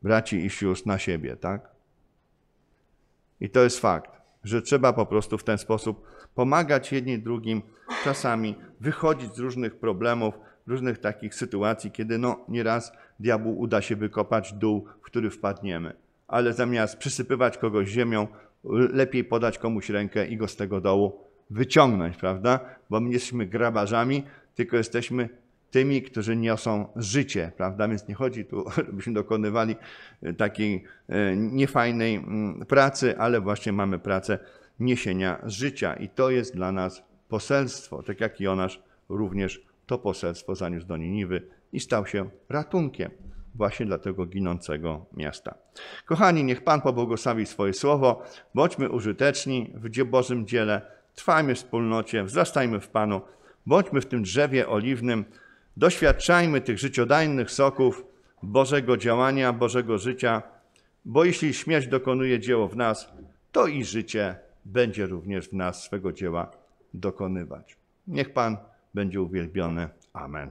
braci i sióstr na siebie, tak? I to jest fakt, że trzeba po prostu w ten sposób pomagać jedni drugim, czasami wychodzić z różnych problemów, różnych takich sytuacji, kiedy no nieraz diabłu uda się wykopać dół, w który wpadniemy ale zamiast przysypywać kogoś ziemią, lepiej podać komuś rękę i go z tego dołu wyciągnąć, prawda? Bo my nie jesteśmy grabarzami, tylko jesteśmy tymi, którzy niosą życie, prawda? Więc nie chodzi tu, żebyśmy dokonywali e, takiej e, niefajnej mm, pracy, ale właśnie mamy pracę niesienia życia i to jest dla nas poselstwo, tak jak Jonasz również to poselstwo zaniósł do Niniwy i stał się ratunkiem właśnie dla tego ginącego miasta. Kochani, niech Pan pobłogosławi swoje słowo. Bądźmy użyteczni w Bożym dziele, trwajmy w wspólnocie, wzrastajmy w Panu, bądźmy w tym drzewie oliwnym, doświadczajmy tych życiodajnych soków Bożego działania, Bożego życia, bo jeśli śmierć dokonuje dzieło w nas, to i życie będzie również w nas swego dzieła dokonywać. Niech Pan będzie uwielbiony. Amen.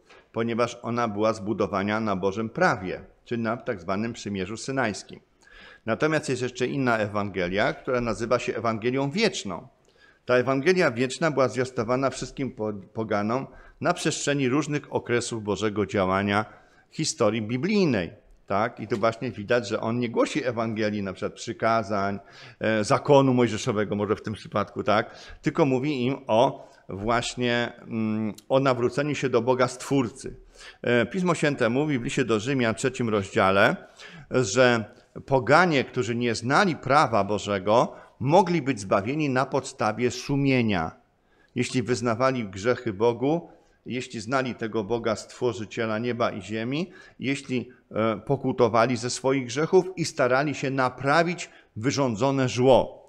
ponieważ ona była zbudowana na Bożym prawie, czy na tak zwanym przymierzu synajskim. Natomiast jest jeszcze inna Ewangelia, która nazywa się Ewangelią Wieczną. Ta Ewangelia Wieczna była zwiastowana wszystkim poganom na przestrzeni różnych okresów Bożego działania historii biblijnej. Tak? I tu właśnie widać, że on nie głosi Ewangelii, na przykład przykazań, e, zakonu mojżeszowego, może w tym przypadku, tak? tylko mówi im o właśnie mm, o nawróceniu się do Boga Stwórcy. E, Pismo Święte mówi w liście do Rzymian, trzecim rozdziale, że poganie, którzy nie znali prawa Bożego, mogli być zbawieni na podstawie sumienia. Jeśli wyznawali grzechy Bogu, jeśli znali tego Boga, stworzyciela nieba i ziemi, jeśli e, pokutowali ze swoich grzechów i starali się naprawić wyrządzone zło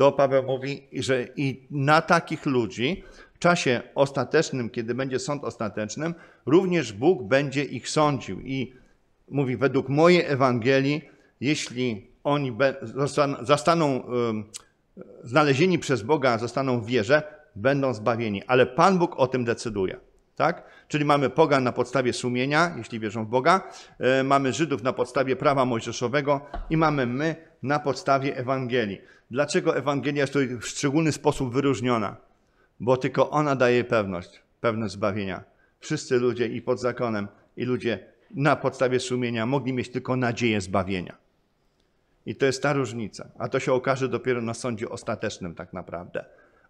to Paweł mówi, że i na takich ludzi w czasie ostatecznym, kiedy będzie sąd ostatecznym, również Bóg będzie ich sądził. I mówi, według mojej Ewangelii, jeśli oni zostaną znalezieni przez Boga, zostaną w wierze, będą zbawieni. Ale Pan Bóg o tym decyduje. Tak? Czyli mamy pogan na podstawie sumienia, jeśli wierzą w Boga, e, mamy Żydów na podstawie prawa mojżeszowego i mamy my na podstawie Ewangelii. Dlaczego Ewangelia jest tutaj w szczególny sposób wyróżniona? Bo tylko ona daje pewność, pewność zbawienia. Wszyscy ludzie i pod zakonem, i ludzie na podstawie sumienia mogli mieć tylko nadzieję zbawienia. I to jest ta różnica. A to się okaże dopiero na sądzie ostatecznym, tak naprawdę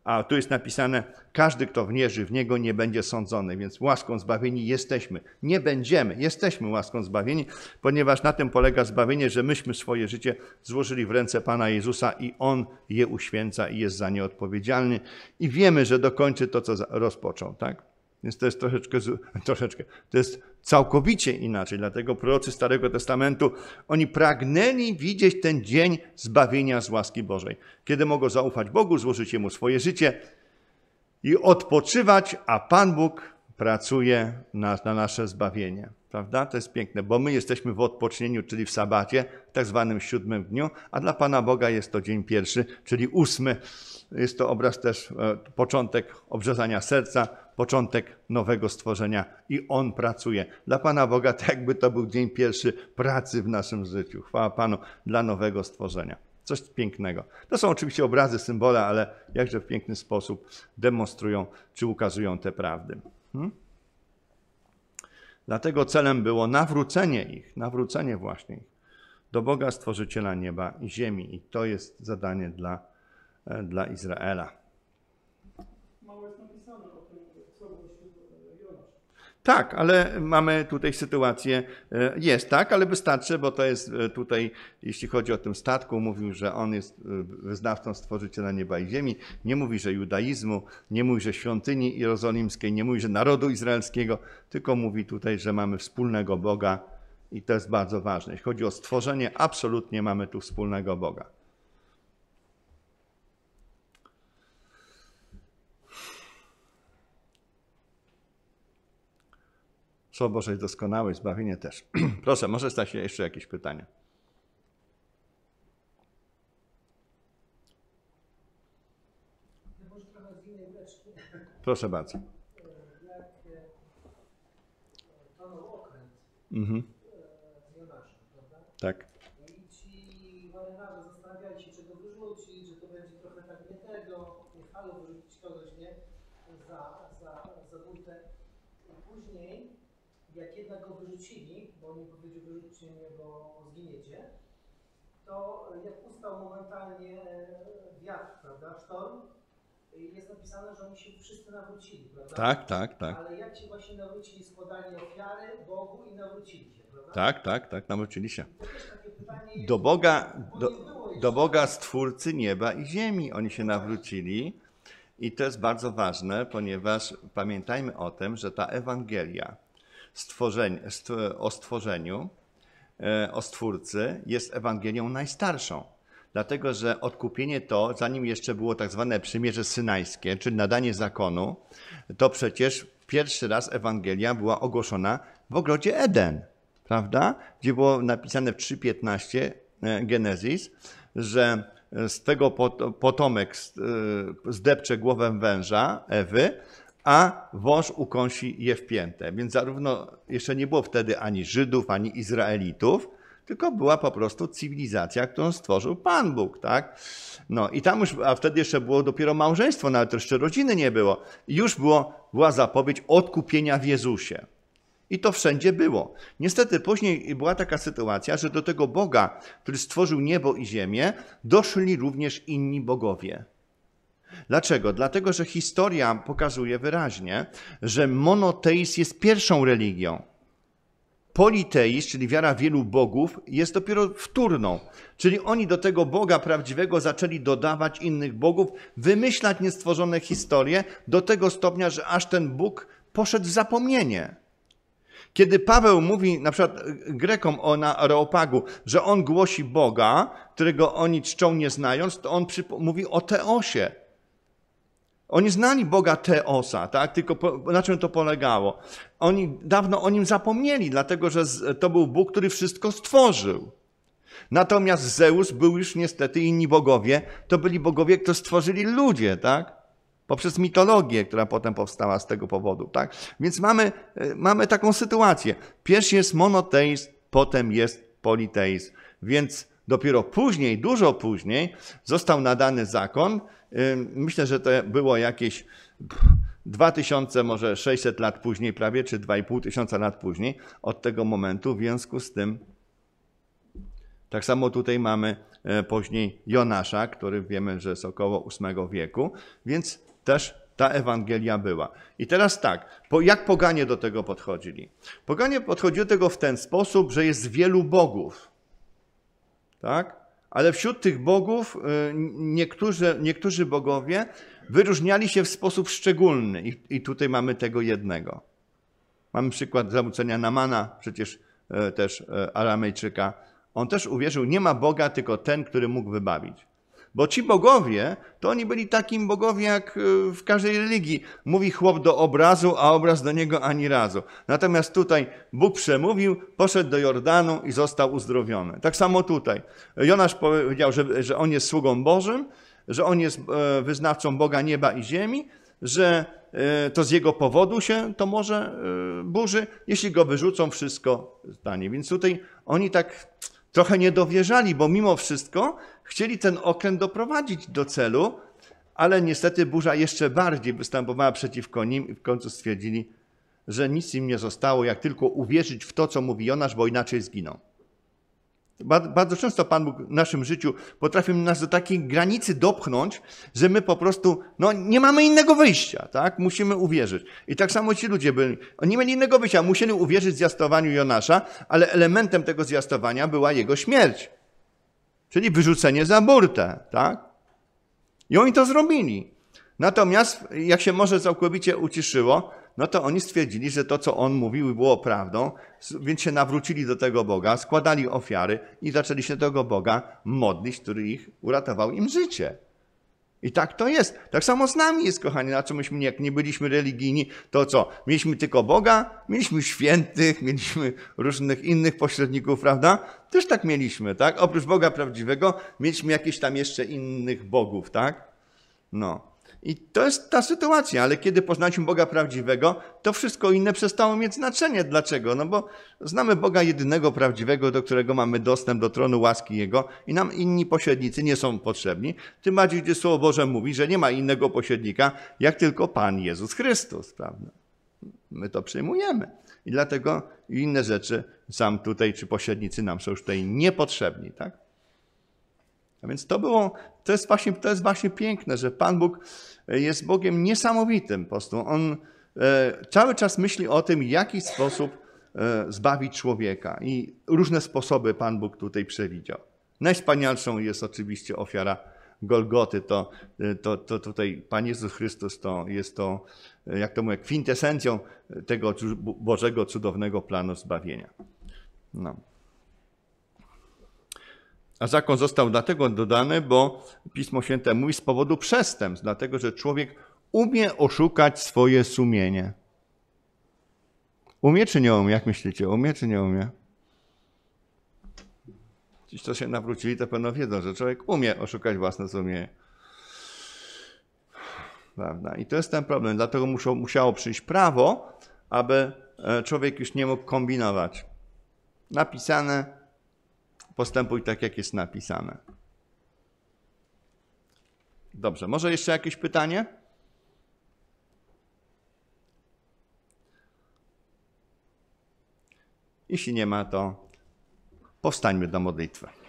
a tu jest napisane, każdy, kto wierzy w Niego, nie będzie sądzony, więc łaską zbawieni jesteśmy. Nie będziemy, jesteśmy łaską zbawieni, ponieważ na tym polega zbawienie, że myśmy swoje życie złożyli w ręce Pana Jezusa i On je uświęca i jest za nie odpowiedzialny i wiemy, że dokończy to, co rozpoczął, tak? Więc to jest troszeczkę, troszeczkę, to jest całkowicie inaczej. Dlatego prorocy Starego Testamentu, oni pragnęli widzieć ten dzień zbawienia z łaski Bożej. Kiedy mogą zaufać Bogu, złożyć Mu swoje życie i odpoczywać, a Pan Bóg pracuje na, na nasze zbawienie. Prawda? To jest piękne, bo my jesteśmy w odpocznieniu, czyli w sabacie, w tak zwanym siódmym dniu, a dla Pana Boga jest to dzień pierwszy, czyli ósmy. Jest to obraz też, e, początek obrzezania serca, początek nowego stworzenia i On pracuje. Dla Pana Boga tak jakby to był dzień pierwszy pracy w naszym życiu. Chwała Panu dla nowego stworzenia. Coś pięknego. To są oczywiście obrazy, symbole, ale jakże w piękny sposób demonstrują czy ukazują te prawdy. Hmm? Dlatego celem było nawrócenie ich, nawrócenie właśnie ich do Boga Stworzyciela nieba i ziemi. I to jest zadanie dla, e, dla Izraela. Mało jest napisane tak, ale mamy tutaj sytuację, e, jest tak, ale wystarczy, bo to jest e, tutaj, jeśli chodzi o tym statku, mówił, że on jest e, wyznawcą stworzyciela nieba i ziemi, nie mówi, że judaizmu, nie mówi, że świątyni jerozolimskiej, nie mówi, że narodu izraelskiego, tylko mówi tutaj, że mamy wspólnego Boga i to jest bardzo ważne. Jeśli chodzi o stworzenie, absolutnie mamy tu wspólnego Boga. Słowo Boże jest doskonałe, zbawienie też. Proszę, może stać się jeszcze jakieś pytania. Proszę bardzo. Mhm. Tak. przyjemnie, bo zginiecie, to jak ustał momentalnie e, wiatr, prawda, sztorm, jest napisane, że oni się wszyscy nawrócili, prawda? Tak, tak, tak. Ale jak ci właśnie nawrócili, składanie ofiary Bogu i nawrócili się, prawda? Tak, tak, tak, nawrócili się. do Boga, do, do Boga Stwórcy nieba i ziemi oni się nawrócili. I to jest bardzo ważne, ponieważ pamiętajmy o tym, że ta Ewangelia stworzeń, o stworzeniu E, o Stwórcy jest Ewangelią najstarszą. Dlatego, że odkupienie to, zanim jeszcze było tak zwane przymierze synajskie, czyli nadanie zakonu, to przecież pierwszy raz Ewangelia była ogłoszona w ogrodzie Eden, prawda? Gdzie było napisane w 3.15 e, Genezis, że e, z tego potomek zdepcze głowę węża, Ewy, a wąż ukąsi je w piętę. Więc zarówno jeszcze nie było wtedy ani Żydów, ani Izraelitów, tylko była po prostu cywilizacja, którą stworzył Pan Bóg, tak? No i tam już, a wtedy jeszcze było dopiero małżeństwo, nawet no jeszcze rodziny nie było. I już było, była zapowiedź odkupienia w Jezusie. I to wszędzie było. Niestety później była taka sytuacja, że do tego Boga, który stworzył niebo i ziemię, doszli również inni bogowie. Dlaczego? Dlatego, że historia pokazuje wyraźnie, że monoteizm jest pierwszą religią. Politeizm, czyli wiara wielu bogów, jest dopiero wtórną. Czyli oni do tego Boga prawdziwego zaczęli dodawać innych bogów, wymyślać niestworzone historie do tego stopnia, że aż ten Bóg poszedł w zapomnienie. Kiedy Paweł mówi na przykład Grekom o na Areopagu, że on głosi Boga, którego oni czczą nie znając, to on mówi o Teosie, oni znali Boga Teosa, tak? Tylko po, na czym to polegało? Oni dawno o nim zapomnieli, dlatego że to był Bóg, który wszystko stworzył. Natomiast Zeus był już niestety inni bogowie, to byli bogowie, którzy stworzyli ludzie, tak? poprzez mitologię, która potem powstała z tego powodu. Tak? Więc mamy, e, mamy taką sytuację. Pierwszy jest monoteizm, potem jest politeizm. Więc dopiero później, dużo później, został nadany zakon, Myślę, że to było jakieś 2000, może 600 lat później prawie, czy 2500 lat później od tego momentu. W związku z tym, tak samo tutaj mamy e, później Jonasza, który wiemy, że jest około VIII wieku, więc też ta Ewangelia była. I teraz tak, jak poganie do tego podchodzili? Poganie podchodzili do tego w ten sposób, że jest wielu bogów. Tak? ale wśród tych bogów y, niektórzy, niektórzy bogowie wyróżniali się w sposób szczególny i, i tutaj mamy tego jednego. Mamy przykład zawrócenia Namana, przecież y, też y, Aramejczyka. On też uwierzył, nie ma Boga, tylko ten, który mógł wybawić. Bo ci bogowie, to oni byli takim bogowie jak e, w każdej religii. Mówi chłop do obrazu, a obraz do niego ani razu. Natomiast tutaj Bóg przemówił, poszedł do Jordanu i został uzdrowiony. Tak samo tutaj. Jonasz powiedział, że, że on jest sługą Bożym, że on jest e, wyznawcą Boga nieba i ziemi, że e, to z jego powodu się to może burzy. Jeśli go wyrzucą, wszystko stanie. Więc tutaj oni tak trochę nie dowierzali, bo mimo wszystko chcieli ten okręt doprowadzić do celu, ale niestety burza jeszcze bardziej występowała przeciwko nim i w końcu stwierdzili, że nic im nie zostało, jak tylko uwierzyć w to, co mówi Jonasz, bo inaczej zginą. Bardzo często Pan Bóg w naszym życiu potrafi nas do takiej granicy dopchnąć, że my po prostu no, nie mamy innego wyjścia, tak? Musimy uwierzyć. I tak samo ci ludzie byli. Oni nie mieli innego wyjścia, musieli uwierzyć zjastowaniu Jonasza, ale elementem tego zjastowania była jego śmierć. Czyli wyrzucenie za burtę, tak? I oni to zrobili. Natomiast, jak się może całkowicie uciszyło, no to oni stwierdzili, że to, co on mówił, było prawdą, więc się nawrócili do tego Boga, składali ofiary i zaczęli się do tego Boga modlić, który ich uratował im życie. I tak to jest. Tak samo z nami jest, kochani, na co myśmy, jak nie byliśmy religijni, to co? Mieliśmy tylko Boga, mieliśmy świętych, mieliśmy różnych innych pośredników, prawda? Też tak mieliśmy, tak? Oprócz Boga prawdziwego mieliśmy jakieś tam jeszcze innych bogów, tak? No. I to jest ta sytuacja, ale kiedy poznaliśmy Boga prawdziwego, to wszystko inne przestało mieć znaczenie. Dlaczego? No bo znamy Boga jedynego prawdziwego, do którego mamy dostęp do tronu łaski Jego i nam inni pośrednicy nie są potrzebni. Tym bardziej, gdzie Słowo Boże mówi, że nie ma innego pośrednika, jak tylko Pan Jezus Chrystus, prawda? My to przyjmujemy. I dlatego inne rzeczy sam tutaj, czy pośrednicy nam są już tutaj niepotrzebni, tak? A więc to było, to jest właśnie, to jest właśnie piękne, że Pan Bóg e, jest Bogiem niesamowitym po prostu. On e, cały czas myśli o tym, w jaki sposób e, zbawić człowieka i różne sposoby Pan Bóg tutaj przewidział. Najwspanialszą jest oczywiście ofiara Golgoty, to, to, to tutaj Pan Jezus Chrystus to jest to, jak to mówię, kwintesencją tego Bożego cudownego planu zbawienia. No. A zakon został dlatego dodany, bo Pismo Święte mówi z powodu przestępstw, dlatego że człowiek umie oszukać swoje sumienie. Umie czy nie umie? Jak myślicie? Umie czy nie umie? Ci, co się nawrócili, to pewno wiedzą, że człowiek umie oszukać własne sumienie. Prawda? I to jest ten problem. Dlatego muszą, musiało przyjść prawo, aby e, człowiek już nie mógł kombinować. Napisane postępuj tak, jak jest napisane. Dobrze, może jeszcze jakieś pytanie? Jeśli nie ma, to powstańmy do modlitwy.